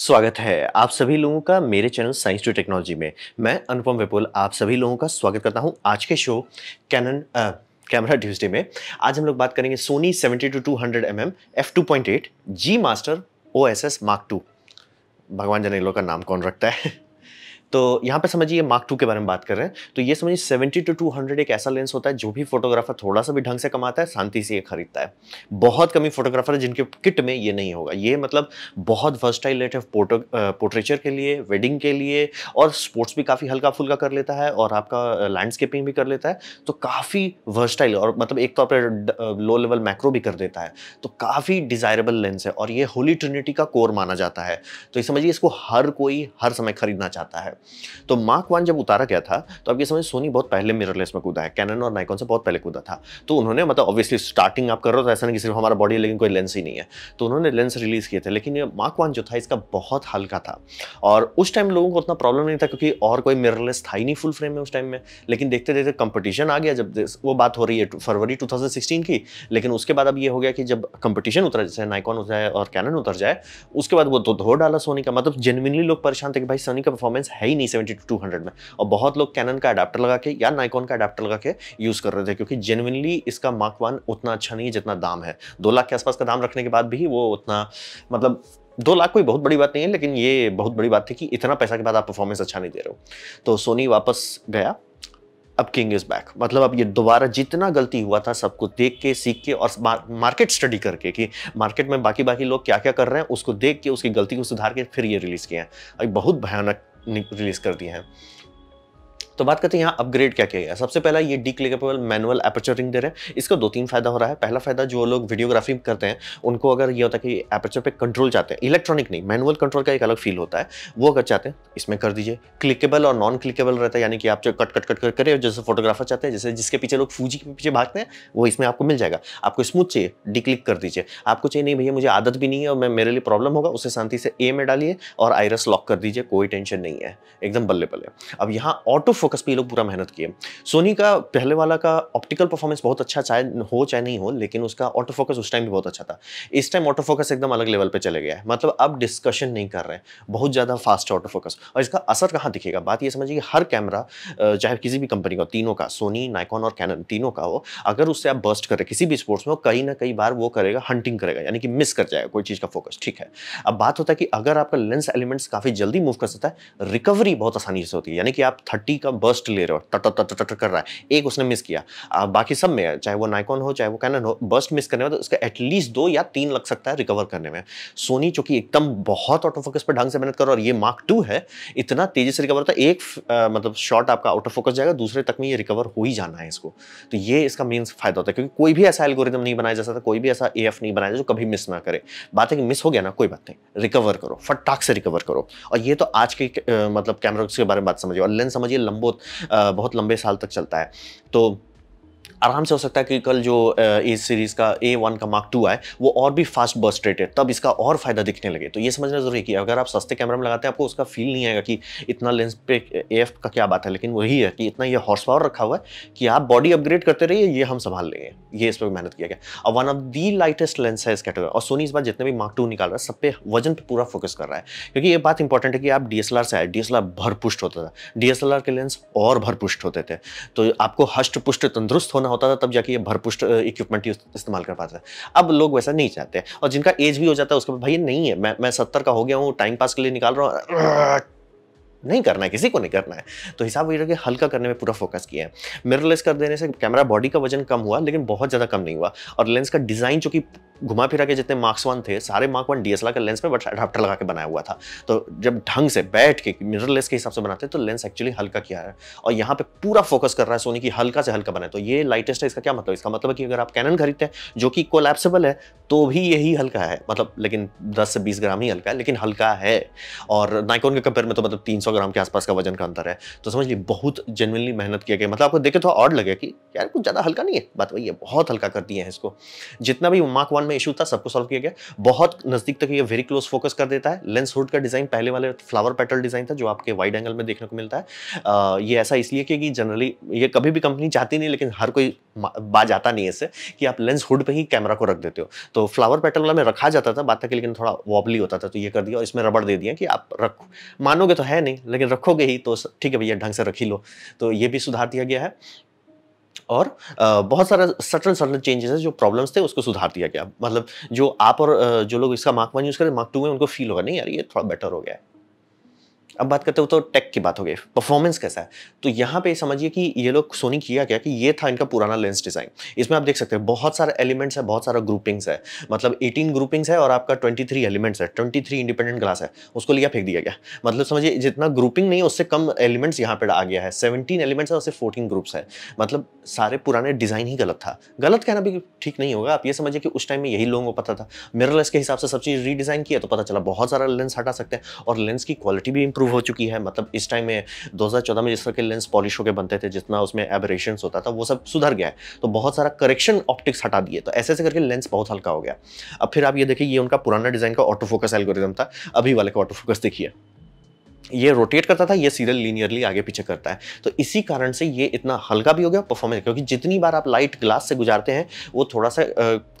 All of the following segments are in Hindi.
स्वागत है आप सभी लोगों का मेरे चैनल साइंस टू टेक्नोलॉजी में मैं अनुपम विपुल आप सभी लोगों का स्वागत करता हूं आज के शो कैनन कैमरा ट्यूजडे में आज हम लोग बात करेंगे Sony 70 to two hundred M M F two point eight G master O S S mark two भगवान जनेलो का नाम कौन रखता है तो यहाँ पे समझिए मार्क टू के बारे में बात कर रहे हैं तो ये समझिए सेवेंटी टू टू हंड्रेड एक ऐसा लेंस होता है जो भी फोटोग्राफर थोड़ा सा भी ढंग से कमाता है शांति से ये खरीदता है बहुत कमी फोटोग्राफर है जिनके किट में ये नहीं होगा ये मतलब बहुत वर्स्टाइल लेट है फोटो पोर्ट्रेचर के लिए वेडिंग के लिए और स्पोर्ट्स भी काफ़ी हल्का फुल्का कर लेता है और आपका लैंडस्केपिंग भी कर लेता है तो काफ़ी वर्स्टाइल और मतलब एक तो आप लो लेवल मैक्रो भी कर देता है तो काफ़ी डिज़ायरेबल लेंस है और ये होली ट्रिनिटी का कोर माना जाता है तो ये समझिए इसको हर कोई हर समय खरीदना चाहता है तो मार्क वन जब उतारा गया था तो अब ये समझ सोनी बहुत पहले मिररलेस में कूदा है कैनन और नाइकॉन से बहुत पहले कूदा था तो उन्होंने मतलब ऑब्वियसली स्टार्टिंग आप कर रहे हो तो ऐसा नहीं कि सिर्फ हमारा बॉडी है लेकिन कोई लेंस ही नहीं है तो उन्होंने लेंस रिलीज़ किए थे लेकिन ये मार्क वन जो था इसका बहुत हल्का था और उस टाइम लोगों को उतना प्रॉब्लम नहीं था क्योंकि और कोई मिररलेस था ही नहीं फुल फ्रेम में उस टाइम में लेकिन देखते देखते कंपटीशन आ गया जब वो बात हो रही है फरवरी टू की लेकिन उसके बाद अब ये हो गया कि जब कंपटीशन उतर जैसे नाइकॉन उतर जाए और कैनन उतर जाए उसके बाद वो तो धो डाला सोनी का मतलब जेनविनली लोग परेशान थे कि भाई सोनी का परफॉर्मेंस है ही नहीं सेवेंटी टू हंड्रेड में और बहुत लोग कैनन का अडाप्टर लगा के या नाइकॉन का अडाप्टर लगा के यूज़ कर रहे थे क्योंकि जेनविनली इसका मार्क वन उतना अच्छा नहीं है जितना दाम है दो लाख के आसपास का दाम रखने के बाद भी वो उतना मतलब दो लाख कोई बहुत बड़ी बात नहीं है लेकिन ये बहुत बड़ी बात थी कि इतना पैसा के बाद आप परफॉर्मेंस अच्छा नहीं दे रहे हो तो सोनी वापस गया अब किंग इज बैक मतलब अब ये दोबारा जितना गलती हुआ था सबको देख के सीख के और मार्केट स्टडी करके कि मार्केट में बाकी बाकी लोग क्या क्या कर रहे हैं उसको देख के उसकी गलती को सुधार के फिर ये रिलीज किए हैं बहुत भयानक रिलीज़ कर दिए हैं तो बात करते हैं यहाँ अपग्रेड क्या किया गया सबसे पहला ये डी क्लिकेबल मैनुअल एपर्चर दे रहे हैं इसका दो तीन फायदा हो रहा है पहला फायदा जो लोग वीडियोग्राफी करते हैं उनको अगर ये होता है कि एपर्चर पे कंट्रोल चाहते हैं इलेक्ट्रॉनिक नहीं मैनुअल कंट्रोल का एक अलग फील होता है वो अगर चाहते हैं इसमें कर दीजिए क्लिकेबल और नॉन क्लिकेबल रहता है यानी कि आप जो कट कट कट कर करें जैसे फोटोग्राफर चाहते हैं जैसे जिसके पीछे लोग फूजी के पीछे भागते हैं वो इसमें आपको मिल जाएगा आपको स्मूथ चाहिए डी क्लिक कर दीजिए आपको चाहिए नहीं भैया मुझे आदत भी नहीं है और मैं मेरे लिए प्रॉब्लम होगा उसे शांति से ए में डालिए और आयरस लॉक कर दीजिए कोई टेंशन नहीं है एकदम बल्ले बल्ले अब यहाँ ऑटो फोकस पे ये लोग पूरा मेहनत किए सोनी का पहले वाला का ऑप्टिकल परफॉर्मेंस बहुत अच्छा चाहे हो चाहे नहीं हो लेकिन उसका ऑटो फोकस उस टाइम भी बहुत अच्छा था इस टाइम ऑटो फोकस एकदम अलग लेवल पे चले गया है मतलब अब डिस्कशन नहीं कर रहे हैं बहुत ज़्यादा फास्ट ऑटो फोकस और इसका असर कहाँ दिखेगा बात ये समझिए कि हर कैमरा चाहे किसी भी कंपनी का तीनों का सोनी नाइकॉन और कैनन तीनों का हो अगर उससे आप बर्स्ट करें किसी भी स्पोर्ट्स में कहीं ना कहीं बार वो करेगा हंटिंग करेगा यानी कि मिस कर जाएगा कोई चीज़ का फोकस ठीक है अब बात होता है कि अगर आपका लेंस एलिमेंट्स काफ़ी जल्दी मूव कर सकता है रिकवरी बहुत आसानी से होती है यानी कि आप थर्टी का बर्स्ट ले रहे हो टट टट टट टट कर रहा है एक उसने मिस किया आ, बाकी सब में चाहे वो नाइकॉन हो चाहे वो कैनन हो बर्स्ट मिस करने में तो उसका एटलीस्ट दो या तीन लग सकता है रिकवर करने में सोनी चूंकि एकदम बहुत ऑटो फोकस पर ढंग से मेहनत करो और ये मार्क टू है इतना तेजी से रिकवर होता है एक आ, मतलब शॉट आपका आउट ऑफ फोकस जाएगा दूसरे तक में ये रिकवर हो ही जाना है इसको तो ये इसका मेन फायदा होता है क्योंकि कोई भी ऐसा एल्गोरिदम नहीं बनाया जा सकता कोई भी ऐसा ए नहीं बनाया जो कभी मिस ना करे बात है कि मिस हो गया ना कोई बात नहीं रिकवर करो फटाक से रिकवर करो और ये तो आज के मतलब कैमरा के बारे में बात समझिए और लेंस समझिए लंबा बहुत बहुत लंबे साल तक चलता है तो आराम से हो सकता है कि कल जो ए सीरीज़ का ए वन का मार्क टू आए वो और भी फास्ट बर्स्ट रेट है तब इसका और फ़ायदा दिखने लगे तो ये समझना ज़रूरी है कि अगर आप सस्ते कैमरा में लगाते हैं आपको उसका फील नहीं आएगा कि इतना लेंस पे ए एफ का क्या बात है लेकिन वही है कि इतना ये हॉर्स पावर रखा हुआ है कि आप बॉडी अपग्रेड करते रहिए ये हम संभाल लेंगे ये इस पर मेहनत किया गया और one of the lightest lens है इस कैटेगरी और सोनी इस बार जितने भी मार्क टू निकाल रहा है सब पे वजन पर पूरा फोकस कर रहा है क्योंकि ये बात इंपॉर्टेंट है कि आप डी से आए डी भरपुष्ट होता था डी के लेंस और भरपुष्ट होते थे तो आपको हष्ट पुष्ट तंदुरुस्त होना होता था तब जाके ये भरपुष्ट इक्विपमेंट इस्तेमाल कर पाते थे अब लोग वैसा नहीं चाहते और जिनका एज भी हो जाता है उसके बाद भाई नहीं है मैं मैं सत्तर का हो गया हूँ टाइम पास के लिए निकाल रहा हूँ नहीं करना है किसी को नहीं करना है तो हिसाब वही रखे हल्का करने में पूरा फोकस किया है मिररलेस कर देने से कैमरा बॉडी का वजन कम हुआ लेकिन बहुत ज़्यादा कम नहीं हुआ और लेंस का डिज़ाइन जो कि घुमा फिरा के जितने मार्क्स वन थे सारे मार्क वन डी का लेंस में बट अडाप्टर लगा के बनाया हुआ था तो जब ढंग से बैठ के मिररलेस के हिसाब से बनाते हैं तो लेंस एक्चुअली हल्का किया है और यहाँ पर पूरा फोकस कर रहा है सोनी की हल्का से हल्का बनाए तो ये लाइटेस्ट है इसका क्या मतलब इसका मतलब कि अगर आप कैनन खरीदते हैं जो कि कोलैप्सेबल है तो भी यही हल्का है मतलब लेकिन दस से बीस ग्राम ही हल्का है लेकिन हल्का है और नाइकोन के कंपेयर में तो मतलब तीन सौ ग्राम के आसपास का वजन का अंतर है तो समझ लीजिए बहुत जेनवनली मेहनत किया गया मतलब आपको देखे थोड़ा तो ऑर्ड लगे कि यार कुछ ज़्यादा हल्का नहीं है बात वही है बहुत हल्का कर दिए हैं इसको जितना भी मार्क वन में इशू था सबको सॉल्व किया गया बहुत नज़दीक तक ये वेरी क्लोज फोकस कर देता है लेंस हुड का डिज़ाइन पहले वाले फ्लावर पेटल डिज़ाइन था जो आपके वाइड एंगल में देखने को मिलता है ये ऐसा इसलिए क्योंकि जनरली ये कभी भी कंपनी चाहती नहीं लेकिन हर कोई बाज आता नहीं ऐसे कि आप लेंस हुड पे ही कैमरा को रख देते हो तो फ्लावर पेटल वाला में रखा जाता था बात था कि लेकिन थोड़ा वॉबली होता था तो ये कर दिया और इसमें रबड़ दे दिया कि आप रखो मानोगे तो है नहीं लेकिन रखोगे ही तो ठीक है भैया ढंग से रखी लो तो ये भी सुधार दिया गया है और बहुत सारा सटन सटन चेंजेस है जो प्रॉब्लम्स थे उसको सुधार दिया गया मतलब जो आप और जो लोग इसका मार्क वन यूज़ करें मार्क टू में उनको फील होगा नहीं यार ये थोड़ा बेटर हो गया है अब बात करते हो तो टेक की बात हो गई परफॉर्मेंस कैसा है तो यहाँ पे समझिए कि ये लोग सोनी किया क्या कि ये था इनका पुराना लेंस डिज़ाइन इसमें आप देख सकते हैं बहुत सारे एलिमेंट्स है बहुत सारा ग्रुपिंग्स है मतलब 18 ग्रुपिंग्स है और आपका 23 एलिमेंट्स है 23 इंडिपेंडेंट ग्लास है उसको लिया फेंक दिया गया मतलब समझिए जितना ग्रुपिंग नहीं उससे कम एलिमेंट्स यहाँ पर आ गया है सेवनटीन एलिमेंट्स है उससे फोर्टीन ग्रुप्स है मतलब सारे पुराने डिज़ाइन ही गलत था गलत कहना भी ठीक नहीं होगा आप ये समझिए कि उस टाइम में यही लोगों को पता था मिररलेस के हिसाब से सब चीज़ रीडिज़ाइन किया तो पता चला बहुत सारा लेंस हटा सकते हैं और लेंस की क्वालिटी भी इंप्रूव इम्प्रूव हो चुकी है मतलब इस टाइम में 2014 में जिस तरह के लेंस पॉलिश होकर बनते थे जितना उसमें एबरेशन होता था वो सब सुधर गया है तो बहुत सारा करेक्शन ऑप्टिक्स हटा दिए तो ऐसे ऐसे करके लेंस बहुत हल्का हो गया अब फिर आप ये देखिए ये उनका पुराना डिज़ाइन का ऑटो फोकस एल्गोरिज्म था अभी वाले का ऑटो फोकस देखिए ये रोटेट करता था ये सीरियल लीनियरली आगे पीछे करता है तो इसी कारण से ये इतना हल्का भी हो गया परफॉर्मेंस क्योंकि जितनी बार आप लाइट ग्लास से गुजारते हैं वो थोड़ा सा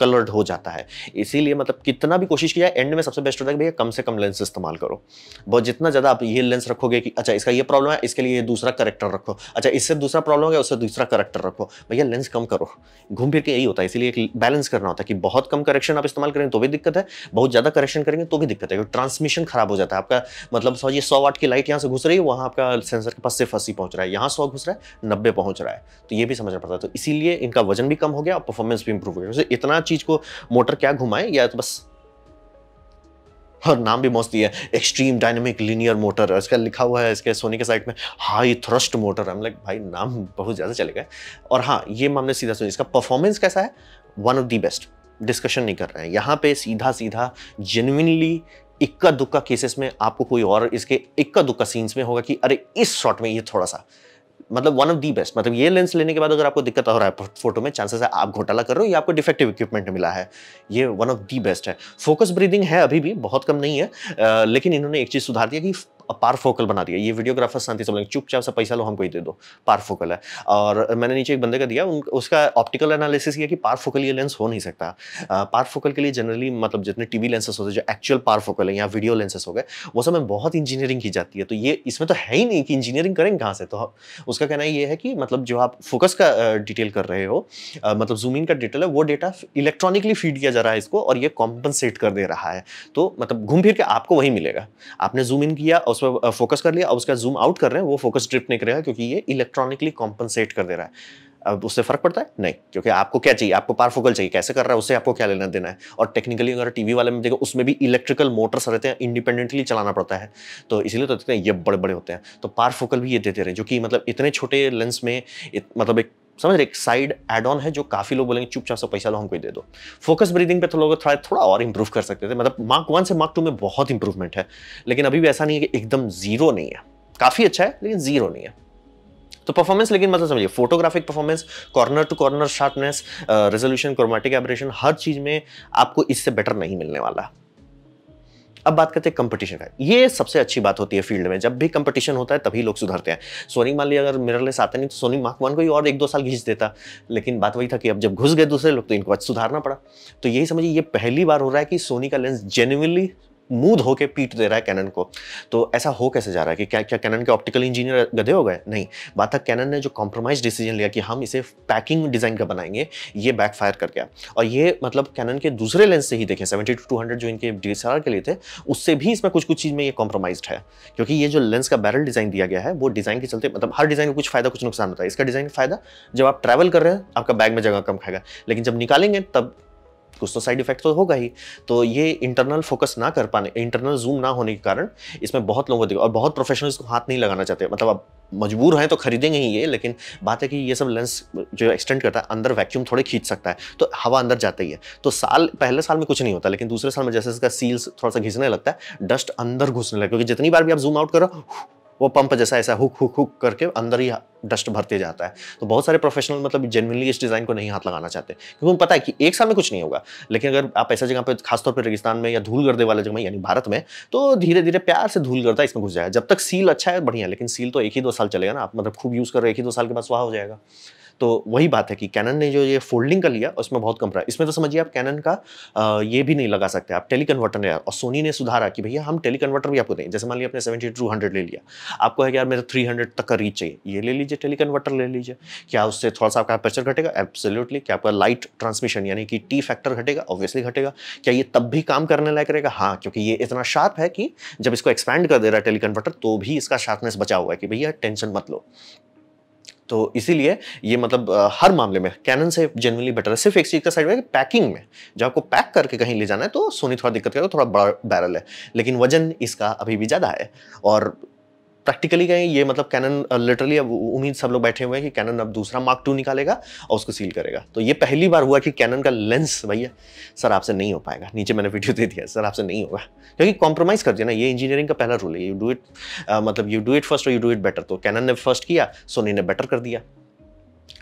कलर्ड हो जाता है इसीलिए मतलब कितना भी कोशिश किया एंड में सबसे बेस्ट होता है भैया कम से कम लेंस इस्तेमाल करो बहुत जितना ज़्यादा आप ये लेंस रखोगे कि अच्छा इसका ये प्रॉब्लम है इसके लिए ये दूसरा करेक्टर रखो अच्छा इससे दूसरा प्रॉब्लम हो गया उससे दूसरा करेक्टर रखो भैया लेंस कम करो घूम फिर के यही होता है इसीलिए एक बैलेंस करना होता है कि बहुत कम करेक्शन आप इस्तेमाल करेंगे तो भी दिक्कत है बहुत ज़्यादा करेक्शन करेंगे तो भी दिक्कत है ट्रांसमिशन खराब हो जाता है आपका मतलब समझिए सौ वाट आपकी लाइट यहाँ से घुस रही है वहाँ आपका सेंसर के पास सिर्फ अस्सी पहुँच रहा है यहाँ सौ घुस रहा है नब्बे पहुँच रहा है तो ये भी समझना पड़ता है तो इसीलिए इनका वजन भी कम हो गया और परफॉर्मेंस भी इंप्रूव हो गया तो इतना चीज़ को मोटर क्या घुमाए या तो बस और नाम भी मस्त है एक्सट्रीम डायनेमिक लीनियर मोटर इसका लिखा हुआ है इसके सोनी के साइड में हाई थ्रस्ट मोटर हम लाइक भाई नाम बहुत ज़्यादा चले गए और हाँ ये मामले सीधा सुनिए इसका परफॉर्मेंस कैसा है one of the best discussion नहीं कर रहे हैं यहाँ पे सीधा सीधा जेनुनली इक्का दुक्का केसेस में आपको कोई और इसके इक्का दुक्का सीन्स में होगा कि अरे इस शॉट में ये थोड़ा सा मतलब वन ऑफ दी बेस्ट मतलब ये लेंस लेने के बाद अगर आपको दिक्कत हो रहा है फोटो में चांसेस है आप घोटाला कर रहे हो या आपको डिफेक्टिव इक्विपमेंट मिला है ये वन ऑफ दी बेस्ट है फोकस ब्रीदिंग है अभी भी बहुत कम नहीं है आ, लेकिन इन्होंने एक चीज़ सुधार दिया कि पारफोकल बना दिया ये वीडियोग्राफर शांति से बोलेंगे चुपचाप से पैसा लो हमको ही दे दो पारफोकल है और मैंने नीचे एक बंदे का दिया उसका ऑप्टिकल एनालिसिस किया कि पारफोकल ये लेंस हो नहीं सकता पारफोकल के लिए जनरली मतलब जितने वी लेंसेस होते हैं जो एक्चुअल पारफोकल है या वीडियो लेंसेस हो गए वो सब बहुत इंजीनियरिंग की जाती है तो ये इसमें तो है ही नहीं कि इंजीनियरिंग करेंगे कहाँ से तो उसका कहना ये है कि मतलब जो आप फोकस का डिटेल कर रहे हो मतलब जूम इन का डिटेल है वो डेटा इलेक्ट्रॉनिकली फीड किया जा रहा है इसको और ये कॉम्पनसेट कर दे रहा है तो मतलब घूम फिर के आपको वही मिलेगा आपने जूम इन किया और उस पर फोकस कर लिया अब उसका जूम आउट कर रहे हैं वो फोकस ड्रिप नहीं करेगा क्योंकि ये इलेक्ट्रॉनिकली कॉम्पनसेट कर दे रहा है अब उससे फर्क पड़ता है नहीं क्योंकि आपको क्या चाहिए आपको पार फोकल चाहिए कैसे कर रहा है उससे आपको क्या लेना देना है और टेक्निकली अगर टीवी वाले में देखो उसमें भी इलेक्ट्रिकल मोटर्स रहते हैं इंडिपेंडेंटली चलाना पड़ता है तो इसीलिए तो देखते हैं ये बड़े बड़े होते हैं तो पार फोकल भी ये देते रहे जो कि मतलब इतने छोटे लेंस में मतलब एक समझ रहे एक साइड एड ऑन है जो काफी लोग बोलेंगे चुपचाप से पैसा लो हमको दे दो फोकस ब्रीदिंग पे तो लोग थोड़ा थोड़ा और इंप्रूव कर सकते थे मतलब मार्क वन से मार्क टू में बहुत इंप्रूवमेंट है लेकिन अभी भी ऐसा नहीं है कि एकदम जीरो नहीं है काफी अच्छा है लेकिन जीरो नहीं है तो परफॉर्मेंस लेकिन मतलब समझिए photographic performance corner to corner sharpness resolution chromatic aberration हर चीज में आपको इससे बेटर नहीं मिलने वाला अब बात करते हैं कंपटीशन का ये सबसे अच्छी बात होती है फील्ड में जब भी कंपटीशन होता है तभी लोग सुधरते हैं सोनी मान लिया अगर मिररलेस आता नहीं तो सोनी मार्क वन को ही और एक दो साल घींच देता लेकिन बात वही था कि अब जब घुस गए दूसरे लोग तो इनको सुधारना पड़ा तो यही समझिए ये पहली बार हो रहा है कि सोनी का लेंस जेन्यूनली मुंह धो के पीट दे रहा है कैनन को तो ऐसा हो कैसे जा रहा है कि क्या क्या कैनन के ऑप्टिकल इंजीनियर गधे हो गए नहीं बात था कैनन ने जो कॉम्प्रोमाइज डिसीजन लिया कि हम इसे पैकिंग डिज़ाइन का बनाएंगे ये बैकफायर कर गया और ये मतलब कैनन के दूसरे लेंस से ही देखें सेवेंटी टू टू जो इनके डी के लिए थे उससे भी इसमें कुछ कुछ चीज़ में ये कॉम्प्रोमाइज है क्योंकि ये जो लेंस का बैरल डिज़ाइन दिया गया है वो डिज़ाइन के चलते मतलब हर डिज़ाइन का कुछ फ़ायदा कुछ नुकसान होता है इसका डिज़ाइन फ़ायदा जब आप ट्रैवल कर रहे हैं आपका बैग में जगह कम खाएगा लेकिन जब निकालेंगे तब कुछ तो साइड इफेक्ट तो होगा ही तो ये इंटरनल फोकस ना कर पाने इंटरनल जूम ना होने के कारण इसमें बहुत लोगों को और बहुत प्रोफेशनल्स को हाथ नहीं लगाना चाहते मतलब अब मजबूर हैं तो खरीदेंगे ही ये लेकिन बात है कि ये सब लेंस जो एक्सटेंड करता है अंदर वैक्यूम थोड़े खींच सकता है तो हवा अंदर जाता ही है तो साल पहले साल में कुछ नहीं होता लेकिन दूसरे साल में जैसे इसका सील्स थोड़ा सा घिसने लगता है डस्ट अंदर घुसने लगता है क्योंकि जितनी बार भी आप जूम आउट करो वो पंप जैसा ऐसा हुक हुक हुक करके अंदर ही डस्ट भरते जाता है तो बहुत सारे प्रोफेशनल मतलब जेनविनली इस डिज़ाइन को नहीं हाथ लगाना चाहते क्योंकि उन्हें पता है कि एक साल में कुछ नहीं होगा लेकिन अगर आप ऐसा जगह पर खासतौर पर रेगिस्तान में या धूल गर्दे वाले जगह में यानी भारत में तो धीरे धीरे प्यार से धूल गर्दा इसमें घुस जाएगा जब तक सील अच्छा है बढ़िया लेकिन सील तो एक ही दो साल चलेगा ना आप मतलब खूब यूज़ कर रहे एक ही दो साल के बाद सुहा हो जाएगा तो वही बात है कि कैनन ने जो ये फोल्डिंग कर लिया उसमें बहुत कम रहा इसमें तो समझिए आप कैनन का ये भी नहीं लगा सकते आप टेली कन्वर्टर ने और सोनी ने सुधारा कि भैया हम टेली कन्वर्टर भी आपको दें जैसे मान लिया आपने सेवेंटी टू हंड्रेड ले लिया आपको है कि यार मेरा थ्री हंड्रेड तक का रीच चाहिए ये ले लीजिए टेली कन्वर्टर ले लीजिए क्या उससे थोड़ा सा आपका प्रेशर घटेगा एब्सोल्यूटली क्या आपका लाइट ट्रांसमिशन यानी कि टी फैक्टर घटेगा ऑब्वियसली घटेगा क्या ये तब भी काम करने लायक रहेगा हाँ क्योंकि ये इतना शार्प है कि जब इसको एक्सपैंड कर दे रहा है टेली कन्वर्टर तो भी इसका शार्पनेस बचा हुआ है कि भैया टेंशन मत लो तो इसीलिए ये मतलब हर मामले में कैनन से जनरली बेटर है सिर्फ एक चीज़ का साइड है पैकिंग में जब आपको पैक करके कहीं ले जाना है तो सोनी थोड़ा दिक्कत करेगा थोड़ा बड़ा बैरल है लेकिन वजन इसका अभी भी ज़्यादा है और प्रैक्टिकली कहें ये मतलब कैनन लिटरली अब उम्मीद सब लोग बैठे हुए हैं कि कैनन अब दूसरा मार्क टू निकालेगा और उसको सील करेगा तो ये पहली बार हुआ कि कैनन का लेंस भैया सर आपसे नहीं हो पाएगा नीचे मैंने वीडियो दे दिया सर आपसे नहीं होगा क्योंकि कॉम्प्रोमाइज़ कर दिया ना ये इंजीनियरिंग का पहला रूल है यू डू इट मतलब यू डू इट फर्स्ट और यू डू इट बेटर तो कैनन ने फर्स्ट किया सोनी ने बेटर कर दिया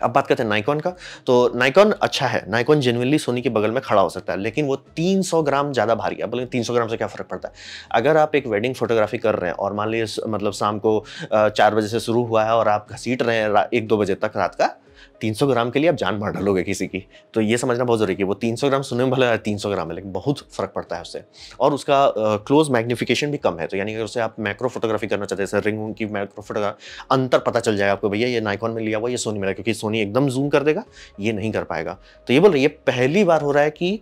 अब बात करते हैं नाइकॉन का तो नाइकॉन अच्छा है नाइकॉन जेनुअनली सोनी के बगल में खड़ा हो सकता है लेकिन वो 300 ग्राम ज़्यादा भारी है बोले 300 ग्राम से क्या फ़र्क पड़ता है अगर आप एक वेडिंग फोटोग्राफी कर रहे हैं और मान लीजिए मतलब शाम को चार बजे से शुरू हुआ है और आप घसीट रहे हैं एक दो बजे तक रात का तीन सौ ग्राम के लिए आप जान मार डालोगे किसी की तो ये समझना बहुत जरूरी है वो तीन सौ ग्राम सुनने में भले तीन सौ ग्राम है लेकिन बहुत फ़र्क पड़ता है उससे और उसका क्लोज मैग्नीफिकेशन मैग्निफिकेशन भी कम है तो यानी कि उससे आप मैक्रो फोटोग्राफी करना चाहते हैं रिंग की मैक्रो फोटोग्राफी अंतर पता चल जाएगा आपको भैया ये नाइकॉन में लिया हुआ ये सोनी मिला क्योंकि सोनी एकदम जूम कर देगा ये नहीं कर पाएगा तो ये बोल रही है पहली बार हो रहा है कि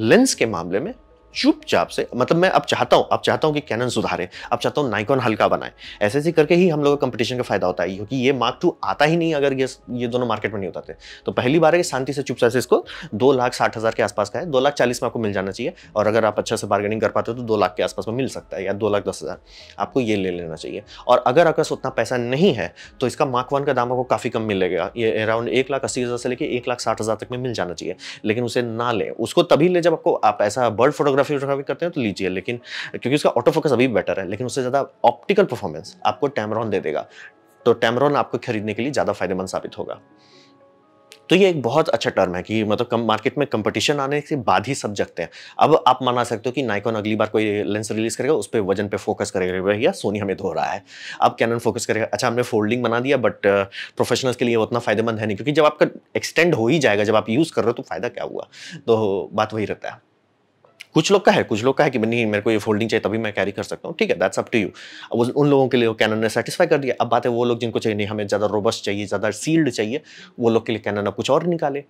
लेंस के मामले में चुपचाप से मतलब मैं अब चाहता हूँ अब चाहता हूँ कि कैनन सुधारे अब चाहता हूँ नाइकॉन हल्का बनाए ऐसे ऐसे करके ही हम लोगों का कंपटीशन का फायदा होता है क्योंकि ये मार्क टू आता ही नहीं अगर ये ये दोनों मार्केट में नहीं होता थे तो पहली बार है शांति से चुपचाप से इसको दो लाख साठ हज़ार के आसपास का है दो लाख चालीस में आपको मिल जाना चाहिए और अगर आप अच्छा से बार्गेनिंग कर पाते हो तो दो लाख के आसपास में मिल सकता है या दो लाख दस हज़ार आपको ये ले लेना चाहिए और अगर अगर उतना पैसा नहीं है तो इसका मार्क वन का दाम आपको काफ़ी कम मिलेगा ये अराउंड एक लाख अस्सी हज़ार से लेकर एक लाख साठ हज़ार तक में मिल जाना चाहिए लेकिन उसे ना लें उसको तभी ले जब आपको आप ऐसा बर्ड फोटोग्राफ फोटोग्राफी फोटोग्राफी करते हैं तो लीजिए लेकिन क्योंकि उसका ऑटो फोकस अभी बेटर है लेकिन उससे ज़्यादा ऑप्टिकल परफॉर्मेंस आपको टैमरॉन दे देगा तो टैमरॉन आपको खरीदने के लिए ज़्यादा फायदेमंद साबित होगा तो ये एक बहुत अच्छा टर्म है कि मतलब कम मार्केट में कंपटीशन आने के बाद ही सब जगते हैं अब आप माना सकते हो कि नाइकॉन अगली बार कोई लेंस रिलीज करेगा उस पर वजन पे फोकस करेगा भैया सोनी हमें धो रहा है अब कैनन फोकस करेगा अच्छा हमने फोल्डिंग बना दिया बट प्रोफेशनल्स uh, के लिए उतना फायदेमंद है नहीं क्योंकि जब आपका एक्सटेंड हो ही जाएगा जब आप यूज़ कर रहे हो तो फ़ायदा क्या हुआ तो बात वही रहता है कुछ लोग का है कुछ लोग का है कि नहीं मेरे को ये फोल्डिंग चाहिए तभी मैं कैरी कर सकता हूँ ठीक है दैट्स अप टू यू अब उन लोगों के लिए कैनन ने सेटिस्फाई कर दिया अब बात है वो लोग जिनको चाहिए नहीं हमें ज़्यादा रोबस्ट चाहिए ज़्यादा सील्ड चाहिए वो लोग के लिए कैनन अब कुछ और निकाले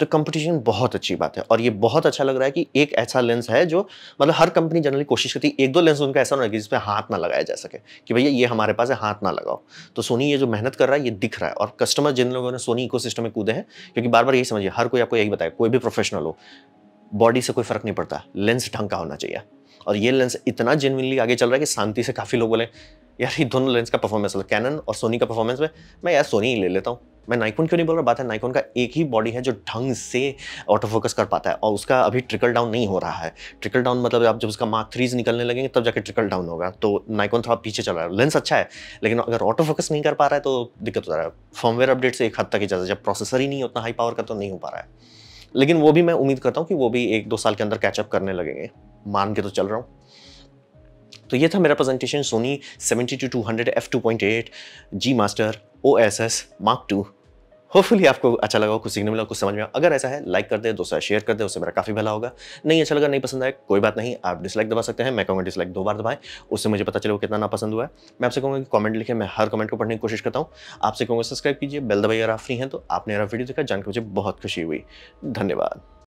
तो कंपटीशन बहुत अच्छी बात है और ये बहुत अच्छा लग रहा है कि एक ऐसा लेंस है जो मतलब हर कंपनी जनरली कोशिश करती है एक दो लेंस उनका ऐसा होना कि जिसमें हाथ ना लगाया जा सके कि भैया ये हमारे पास है हाथ ना लगाओ तो सोनी ये जो मेहनत कर रहा है ये दिख रहा है और कस्टमर जिन लोगों ने सोनी इको में कूदे हैं क्योंकि बार बार यही समझिए हर कोई आपको यही बताया कोई भी प्रोफेशनल हो बॉडी से कोई फर्क नहीं पड़ता लेंस ढंग का होना चाहिए और ये लेंस इतना जेनविनली आगे चल रहा है कि शांति से काफ़ी लोग बोले यार ये दोनों लेंस का परफॉर्मेंस अलग कैनन और सोनी का परफॉर्मेंस में मैं यार सोनी ही ले लेता हूँ मैं नाइकोन क्यों नहीं बोल रहा बात है नाइकोन का एक ही बॉडी है जो ढंग से ऑटो फोकस कर पाता है और उसका अभी ट्रिकल डाउन नहीं हो रहा है ट्रिकल डाउन मतलब आप जब उसका मार्क थ्रीज निकलने लगेंगे तब जाके ट्रिकल डाउन होगा तो नाइकोन थोड़ा पीछे चल रहा है लेंस अच्छा है लेकिन अगर ऑटो फोकस नहीं कर पा रहा है तो दिक्कत हो रहा है फॉर्मवेयर अपडेट से एक हद तक ही है जब प्रोसेसर ही नहीं उतना हाई पावर का तो नहीं हो पा रहा है लेकिन वो भी मैं उम्मीद करता हूँ कि वो भी एक दो साल के अंदर कैचअप करने लगेंगे मान के तो चल रहा हूँ तो ये था मेरा presentation Sony seventy to two hundred F two point eight G master O S S mark two hopefully आपको अच्छा लगा हो कुछ सीखने मिला कुछ समझ में अगर ऐसा है लाइक कर दे दोस्तों शेयर कर दे उससे मेरा काफी भला होगा नहीं अच्छा लगा नहीं पसंद आया कोई बात नहीं आप डिसलाइक दबा सकते हैं मैं कहूँगा डिसलाइक दो बार दबाएं उससे मुझे पता चलेगा कितना ना पसंद हुआ है मैं आपसे कहूँगा कि कमेंट लिखे मैं हर कमेंट को पढ़ने की कोशिश करता हूँ आपसे कहूँगा सब्सक्राइब कीजिए बेल दबाइए अगर आप फ्री हैं तो आपने मेरा वीडियो देखा जानकर मुझे बहुत खुशी हुई धन्यवाद